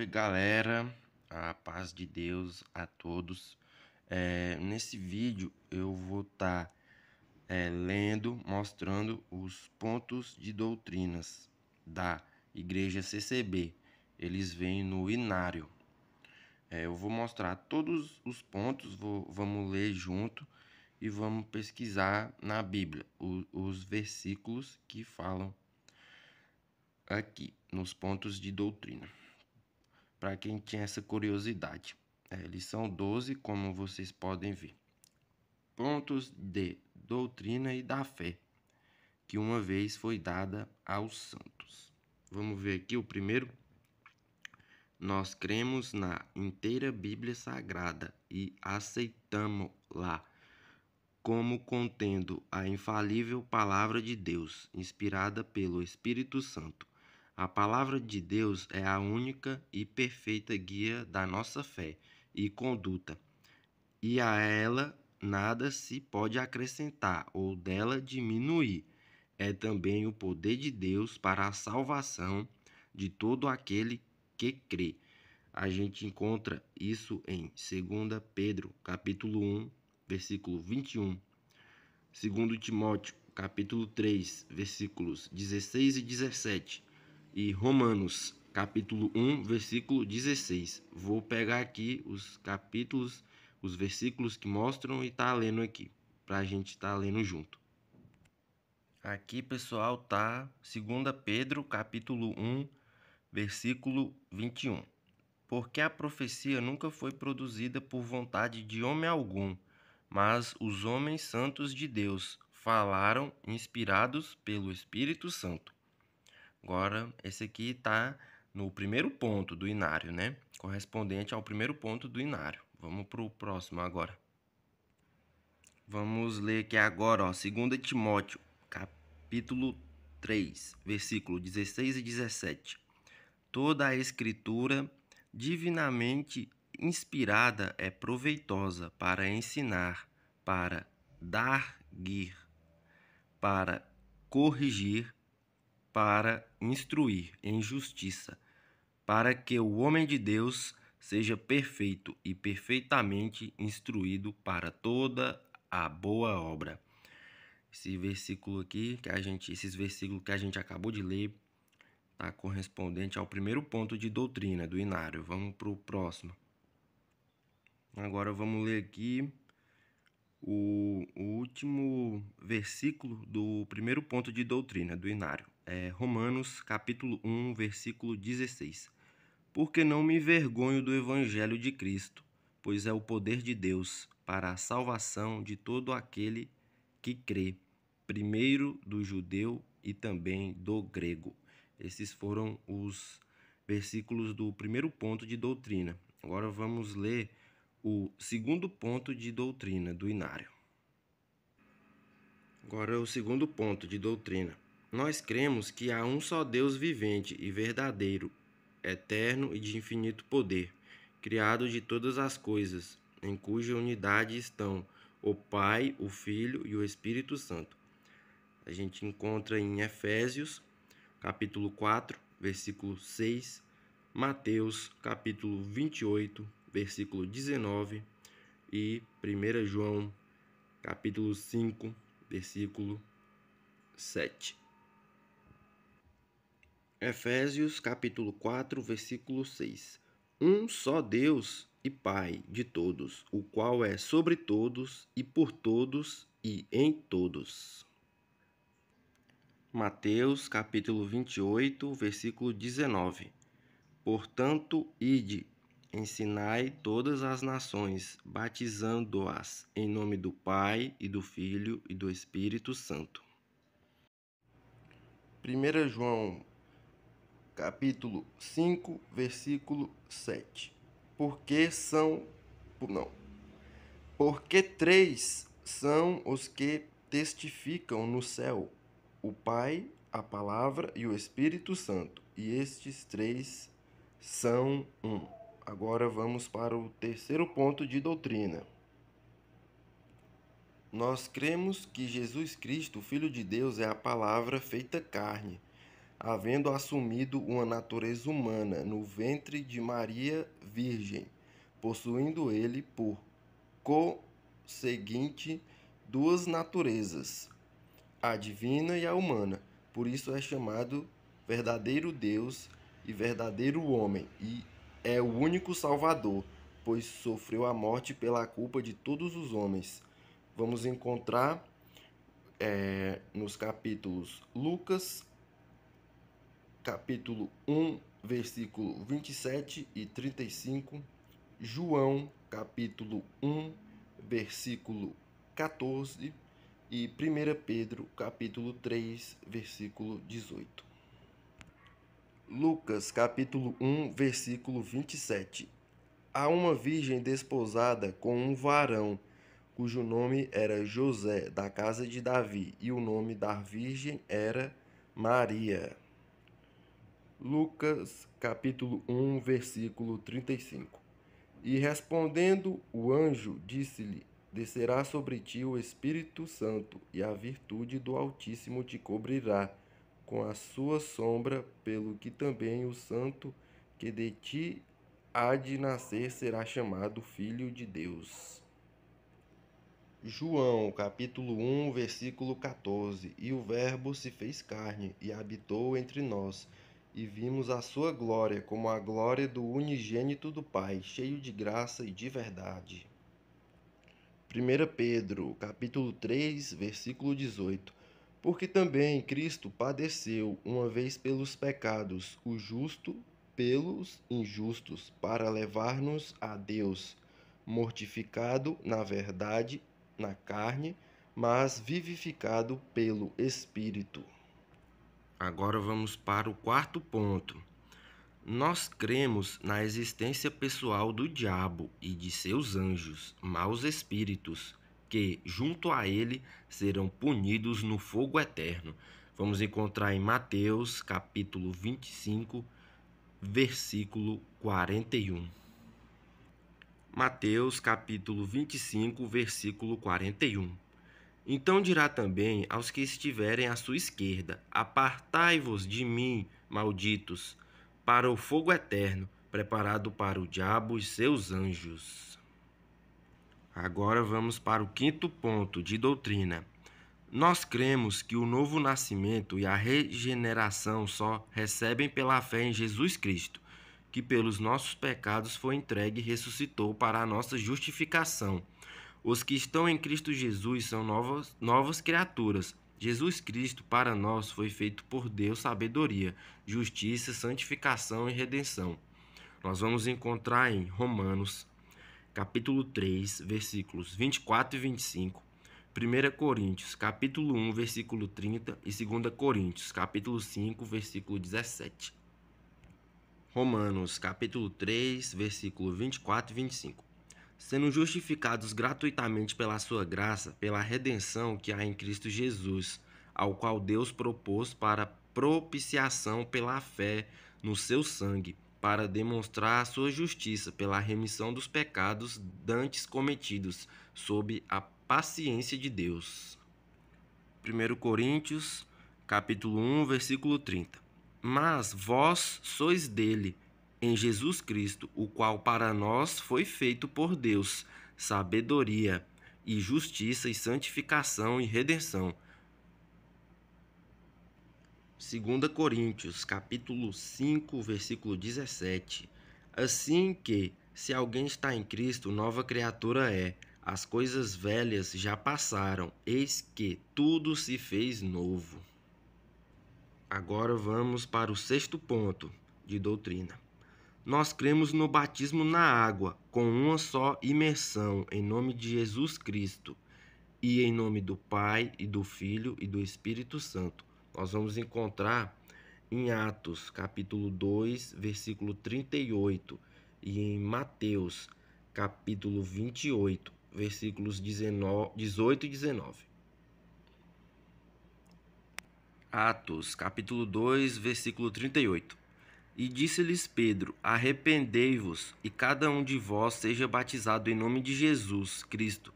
Oi, galera, a paz de Deus a todos. É, nesse vídeo eu vou estar tá, é, lendo, mostrando os pontos de doutrinas da Igreja CCB. Eles vêm no Inário. É, eu vou mostrar todos os pontos, vou, vamos ler junto e vamos pesquisar na Bíblia o, os versículos que falam aqui nos pontos de doutrina para quem tinha essa curiosidade. É, eles são 12, como vocês podem ver. Pontos de doutrina e da fé, que uma vez foi dada aos santos. Vamos ver aqui o primeiro. Nós cremos na inteira Bíblia Sagrada e aceitamos-la como contendo a infalível Palavra de Deus, inspirada pelo Espírito Santo a palavra de Deus é a única e perfeita guia da nossa fé e conduta, e a ela nada se pode acrescentar ou dela diminuir. É também o poder de Deus para a salvação de todo aquele que crê. A gente encontra isso em 2 Pedro, capítulo 1, versículo 21. 2 Timóteo, capítulo 3, versículos 16 e 17 e Romanos, capítulo 1, versículo 16. Vou pegar aqui os capítulos, os versículos que mostram e tá lendo aqui, para a gente estar tá lendo junto. Aqui, pessoal, tá 2 Pedro, capítulo 1, versículo 21. Porque a profecia nunca foi produzida por vontade de homem algum, mas os homens santos de Deus falaram inspirados pelo Espírito Santo. Agora, esse aqui está no primeiro ponto do inário, né? Correspondente ao primeiro ponto do inário. Vamos para o próximo agora. Vamos ler aqui agora, ó, 2 Timóteo, capítulo 3, versículo 16 e 17. Toda a escritura divinamente inspirada é proveitosa para ensinar, para dar guir, para corrigir, para instruir em justiça, para que o homem de Deus seja perfeito e perfeitamente instruído para toda a boa obra. Esse versículo aqui, que a gente, esses versículos que a gente acabou de ler, tá correspondente ao primeiro ponto de doutrina do Inário. Vamos para o próximo. Agora vamos ler aqui o, o, último versículo do primeiro ponto de doutrina do Inário é, Romanos capítulo 1, versículo 16. Porque não me envergonho do evangelho de Cristo, pois é o poder de Deus para a salvação de todo aquele que crê, primeiro do judeu e também do grego. Esses foram os versículos do primeiro ponto de doutrina. Agora vamos ler o segundo ponto de doutrina do Inário. Agora o segundo ponto de doutrina. Nós cremos que há um só Deus vivente e verdadeiro, eterno e de infinito poder, criado de todas as coisas, em cuja unidade estão o Pai, o Filho e o Espírito Santo. A gente encontra em Efésios, capítulo 4, versículo 6, Mateus, capítulo 28, versículo 19 e 1 João, capítulo 5, versículo 7. Efésios capítulo 4, versículo 6. Um só Deus e Pai de todos, o qual é sobre todos e por todos e em todos. Mateus capítulo 28, versículo 19. Portanto, ide, ensinai todas as nações, batizando-as em nome do Pai e do Filho e do Espírito Santo. 1 João capítulo 5, versículo 7. Porque são. Não. Porque três são os que testificam no céu: o Pai, a Palavra e o Espírito Santo. E estes três são um. Agora vamos para o terceiro ponto de doutrina. Nós cremos que Jesus Cristo, Filho de Deus, é a palavra feita carne havendo assumido uma natureza humana no ventre de Maria Virgem, possuindo ele por conseguinte duas naturezas, a divina e a humana. Por isso é chamado verdadeiro Deus e verdadeiro homem, e é o único Salvador, pois sofreu a morte pela culpa de todos os homens. Vamos encontrar é, nos capítulos Lucas, capítulo 1, versículo 27 e 35, João, capítulo 1, versículo 14 e 1 Pedro, capítulo 3, versículo 18. Lucas, capítulo 1, versículo 27. Há uma virgem desposada com um varão, cujo nome era José, da casa de Davi, e o nome da virgem era Maria. Lucas capítulo 1, versículo 35. E respondendo o anjo, disse-lhe: Descerá sobre ti o Espírito Santo, e a virtude do Altíssimo te cobrirá com a sua sombra, pelo que também o santo que de ti há de nascer será chamado filho de Deus. João, capítulo 1, versículo 14. E o Verbo se fez carne e habitou entre nós e vimos a sua glória como a glória do unigênito do Pai, cheio de graça e de verdade. 1 Pedro, capítulo 3, versículo 18. Porque também Cristo padeceu uma vez pelos pecados, o justo pelos injustos, para levar-nos a Deus, mortificado na verdade, na carne, mas vivificado pelo Espírito. Agora vamos para o quarto ponto. Nós cremos na existência pessoal do diabo e de seus anjos, maus espíritos, que, junto a ele, serão punidos no fogo eterno. Vamos encontrar em Mateus, capítulo 25, versículo 41. Mateus, capítulo 25, versículo 41. Então dirá também aos que estiverem à sua esquerda: Apartai-vos de mim, malditos, para o fogo eterno, preparado para o diabo e seus anjos. Agora vamos para o quinto ponto de doutrina. Nós cremos que o novo nascimento e a regeneração só recebem pela fé em Jesus Cristo, que pelos nossos pecados foi entregue e ressuscitou para a nossa justificação. Os que estão em Cristo Jesus são novas, novas criaturas. Jesus Cristo para nós foi feito por Deus sabedoria, justiça, santificação e redenção. Nós vamos encontrar em Romanos, capítulo 3, versículos 24 e 25, 1 Coríntios, capítulo 1, versículo 30 e 2 Coríntios, capítulo 5, versículo 17. Romanos, capítulo 3, versículo 24 e 25 sendo justificados gratuitamente pela sua graça, pela redenção que há em Cristo Jesus, ao qual Deus propôs para propiciação pela fé no seu sangue, para demonstrar a sua justiça pela remissão dos pecados dantes cometidos, sob a paciência de Deus. 1 Coríntios, capítulo 1, versículo 30. Mas vós sois dele, em Jesus Cristo, o qual para nós foi feito por Deus, sabedoria e justiça e santificação e redenção. 2 Coríntios, capítulo 5, versículo 17. Assim que, se alguém está em Cristo, nova criatura é. As coisas velhas já passaram, eis que tudo se fez novo. Agora vamos para o sexto ponto de doutrina. Nós cremos no batismo na água, com uma só imersão, em nome de Jesus Cristo, e em nome do Pai, e do Filho, e do Espírito Santo. Nós vamos encontrar em Atos, capítulo 2, versículo 38, e em Mateus, capítulo 28, versículos 19, 18 e 19. Atos, capítulo 2, versículo 38. E disse-lhes Pedro: Arrependei-vos, e cada um de vós seja batizado em nome de Jesus Cristo,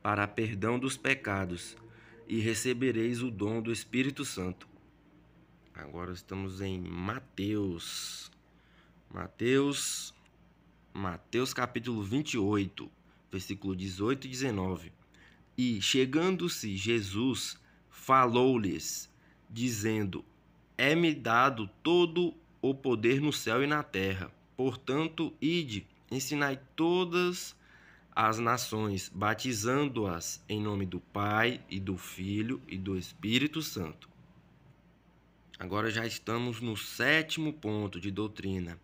para perdão dos pecados, e recebereis o dom do Espírito Santo. Agora estamos em Mateus. Mateus, Mateus capítulo 28, versículo 18 e 19. E chegando-se Jesus, falou-lhes, dizendo: É-me dado todo o o poder no céu e na terra. Portanto, ide, ensinai todas as nações, batizando-as em nome do Pai e do Filho e do Espírito Santo. Agora já estamos no sétimo ponto de doutrina.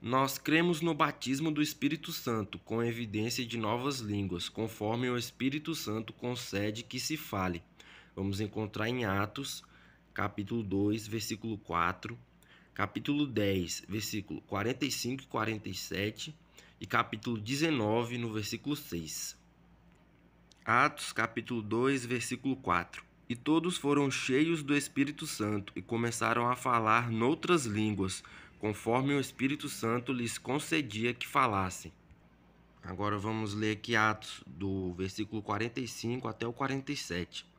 Nós cremos no batismo do Espírito Santo com evidência de novas línguas, conforme o Espírito Santo concede que se fale. Vamos encontrar em Atos, capítulo 2, versículo 4, capítulo 10, versículo 45 e 47, e capítulo 19, no versículo 6. Atos, capítulo 2, versículo 4. E todos foram cheios do Espírito Santo e começaram a falar noutras línguas, conforme o Espírito Santo lhes concedia que falassem. Agora vamos ler aqui Atos, do versículo 45 até o 47.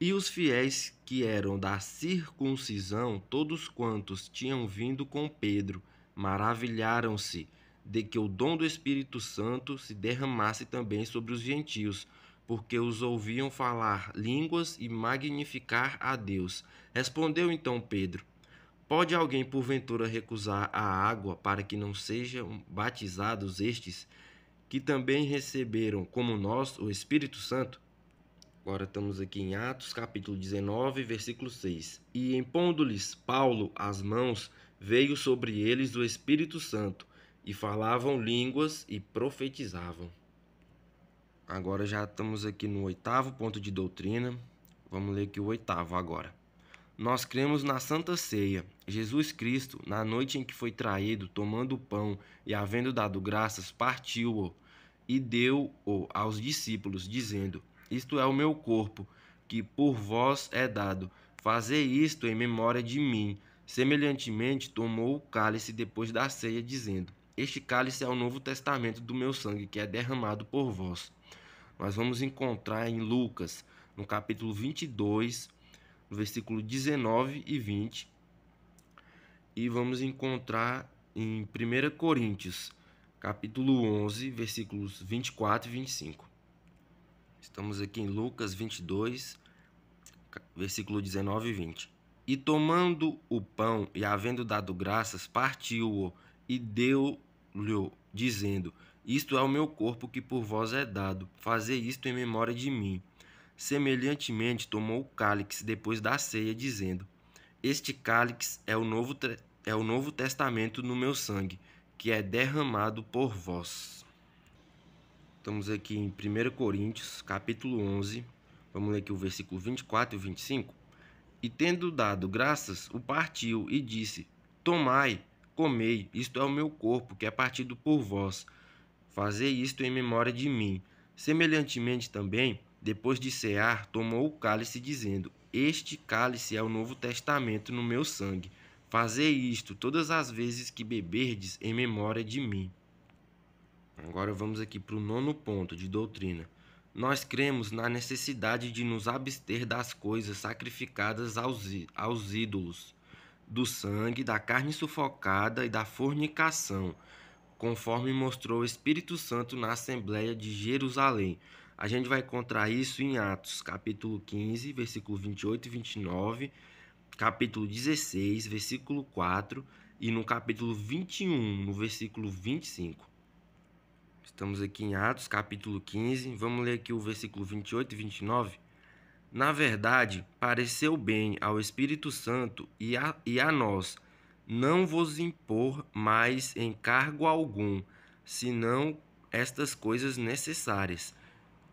E os fiéis que eram da circuncisão, todos quantos tinham vindo com Pedro, maravilharam-se de que o dom do Espírito Santo se derramasse também sobre os gentios, porque os ouviam falar línguas e magnificar a Deus. Respondeu então Pedro: Pode alguém porventura recusar a água para que não sejam batizados estes, que também receberam, como nós, o Espírito Santo? Agora estamos aqui em Atos, capítulo 19, versículo 6. E impondo-lhes Paulo as mãos, veio sobre eles o Espírito Santo, e falavam línguas e profetizavam. Agora já estamos aqui no oitavo ponto de doutrina. Vamos ler aqui o oitavo agora. Nós cremos na Santa Ceia. Jesus Cristo, na noite em que foi traído, tomando o pão e havendo dado graças, partiu-o e deu-o aos discípulos, dizendo: isto é o meu corpo, que por vós é dado. Fazei isto em memória de mim. Semelhantemente, tomou o cálice depois da ceia, dizendo: Este cálice é o novo testamento do meu sangue, que é derramado por vós. Nós vamos encontrar em Lucas, no capítulo 22, no versículo 19 e 20. E vamos encontrar em 1 Coríntios, capítulo 11, versículos 24 e 25. Estamos aqui em Lucas 22, versículo 19 e 20. E tomando o pão e havendo dado graças, partiu-o e deu-lhe, dizendo: Isto é o meu corpo que por vós é dado, fazei isto em memória de mim. Semelhantemente, tomou o cálice depois da ceia, dizendo: Este cálice é o novo, é o novo testamento no meu sangue, que é derramado por vós. Estamos aqui em 1 Coríntios, capítulo 11. Vamos ler aqui o versículo 24 e 25. E tendo dado graças, o partiu e disse: Tomai, comei, isto é o meu corpo, que é partido por vós. Fazei isto em memória de mim. Semelhantemente também, depois de cear, tomou o cálice, dizendo: Este cálice é o novo testamento no meu sangue. Fazei isto todas as vezes que beberdes em memória de mim. Agora vamos aqui para o nono ponto de doutrina. Nós cremos na necessidade de nos abster das coisas sacrificadas aos, aos ídolos, do sangue, da carne sufocada e da fornicação, conforme mostrou o Espírito Santo na Assembleia de Jerusalém. A gente vai encontrar isso em Atos, capítulo 15, versículo 28 e 29, capítulo 16, versículo 4 e no capítulo 21, no versículo 25. Estamos aqui em Atos, capítulo 15. Vamos ler aqui o versículo 28 e 29. Na verdade, pareceu bem ao Espírito Santo e a, e a nós não vos impor mais encargo algum, senão estas coisas necessárias,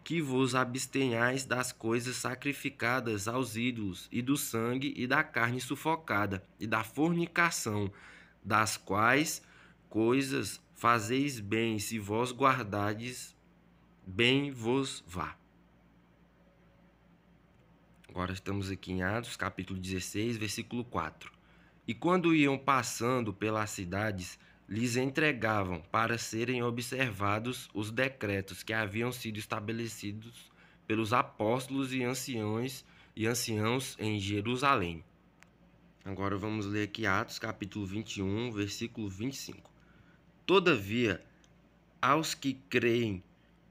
que vos abstenhais das coisas sacrificadas aos ídolos, e do sangue, e da carne sufocada, e da fornicação, das quais coisas fazeis bem, se vós guardades, bem vos vá. Agora estamos aqui em Atos, capítulo 16, versículo 4. E quando iam passando pelas cidades, lhes entregavam para serem observados os decretos que haviam sido estabelecidos pelos apóstolos e anciões e anciãos em Jerusalém. Agora vamos ler aqui Atos capítulo 21, versículo 25. Todavia, aos que creem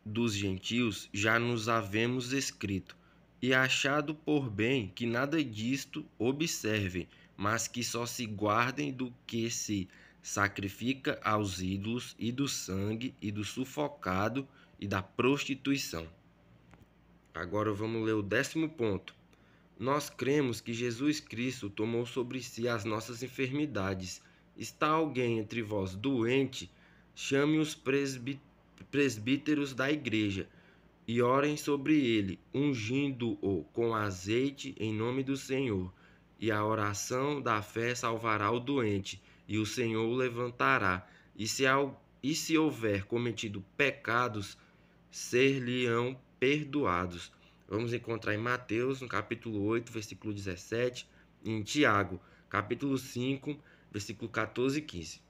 dos gentios já nos havemos escrito, e achado por bem que nada disto observem, mas que só se guardem do que se sacrifica aos ídolos e do sangue e do sufocado e da prostituição. Agora vamos ler o décimo ponto. Nós cremos que Jesus Cristo tomou sobre si as nossas enfermidades Está alguém entre vós doente? Chame os presbíteros da igreja e orem sobre ele, ungindo-o com azeite em nome do Senhor. E a oração da fé salvará o doente, e o Senhor o levantará. E se, e se houver cometido pecados, ser-lhe-ão perdoados. Vamos encontrar em Mateus, no capítulo 8, versículo 17, e em Tiago, capítulo 5, versículo 14 e 15.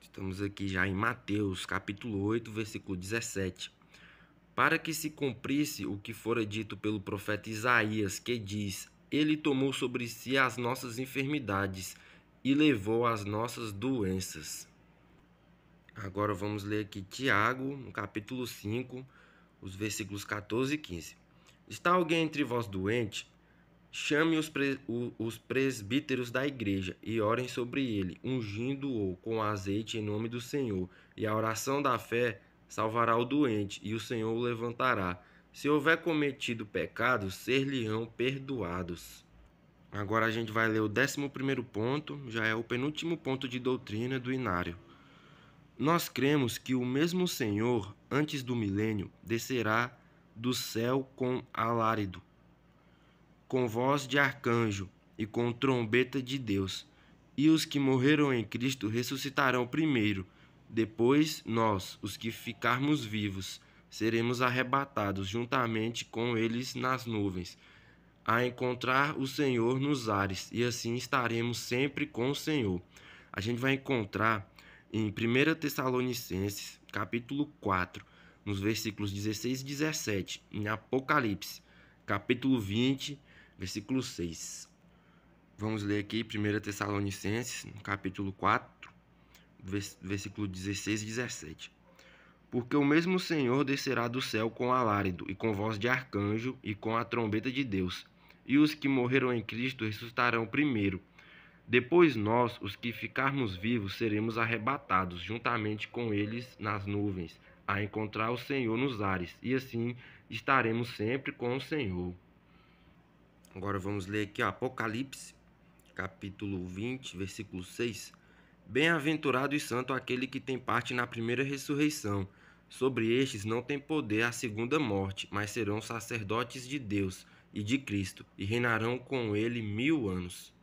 Estamos aqui já em Mateus, capítulo 8, versículo 17. Para que se cumprisse o que fora dito pelo profeta Isaías, que diz: Ele tomou sobre si as nossas enfermidades e levou as nossas doenças. Agora vamos ler aqui Tiago, no capítulo 5, os versículos 14 e 15. Está alguém entre vós doente? Chame os, os presbíteros da igreja e orem sobre ele, ungindo-o com azeite em nome do Senhor. E a oração da fé salvará o doente, e o Senhor o levantará. Se houver cometido pecado, ser-lhe-ão perdoados. Agora a gente vai ler o décimo primeiro ponto, já é o penúltimo ponto de doutrina do Inário. Nós cremos que o mesmo Senhor, antes do milênio, descerá do céu com alárido com voz de arcanjo e com trombeta de Deus. E os que morreram em Cristo ressuscitarão primeiro, depois nós, os que ficarmos vivos, seremos arrebatados juntamente com eles nas nuvens, a encontrar o Senhor nos ares, e assim estaremos sempre com o Senhor. A gente vai encontrar em 1 Tessalonicenses, capítulo 4, nos versículos 16 e 17, em Apocalipse, capítulo 20, versículo 6. Vamos ler aqui 1 Tessalonicenses, no capítulo 4, versículo 16 e 17. Porque o mesmo Senhor descerá do céu com alárido e com voz de arcanjo e com a trombeta de Deus, e os que morreram em Cristo ressuscitarão primeiro. Depois nós, os que ficarmos vivos, seremos arrebatados juntamente com eles nas nuvens, a encontrar o Senhor nos ares, e assim estaremos sempre com o Senhor. Agora vamos ler aqui ó, Apocalipse, capítulo 20, versículo 6. Bem-aventurado e santo aquele que tem parte na primeira ressurreição. Sobre estes não tem poder a segunda morte, mas serão sacerdotes de Deus e de Cristo, e reinarão com ele mil anos.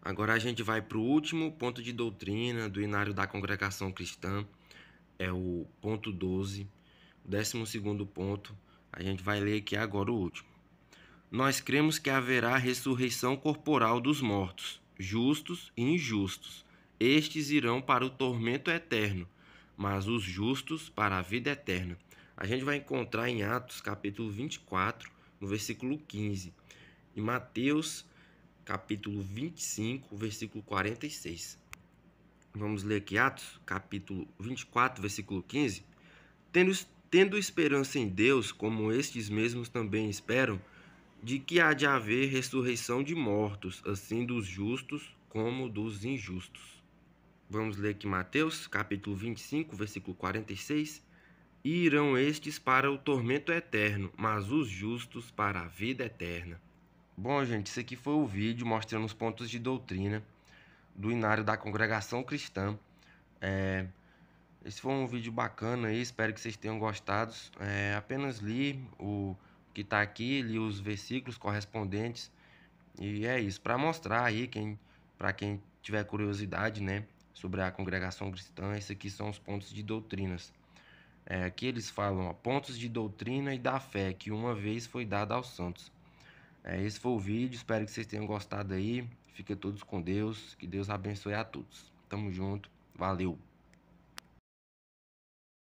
Agora a gente vai para o último ponto de doutrina do Inário da Congregação Cristã, é o ponto 12, o segundo ponto. A gente vai ler aqui agora o último nós cremos que haverá ressurreição corporal dos mortos, justos e injustos. Estes irão para o tormento eterno, mas os justos para a vida eterna. A gente vai encontrar em Atos capítulo 24, no versículo 15, e Mateus capítulo 25, versículo 46. Vamos ler aqui Atos capítulo 24, versículo 15. Tendo, tendo esperança em Deus, como estes mesmos também esperam, de que há de haver ressurreição de mortos, assim dos justos como dos injustos. Vamos ler aqui Mateus, capítulo 25, versículo 46. E irão estes para o tormento eterno, mas os justos para a vida eterna. Bom, gente, isso aqui foi o vídeo mostrando os pontos de doutrina do Inário da Congregação Cristã. É, esse foi um vídeo bacana aí, espero que vocês tenham gostado. É, apenas li o que está aqui, li os versículos correspondentes. E é isso, para mostrar aí quem, para quem tiver curiosidade, né, sobre a congregação cristã, esses aqui são os pontos de doutrinas. É, aqui eles falam ó, pontos de doutrina e da fé que uma vez foi dada aos santos. É, esse foi o vídeo, espero que vocês tenham gostado aí. Fiquem todos com Deus, que Deus abençoe a todos. Tamo junto, valeu!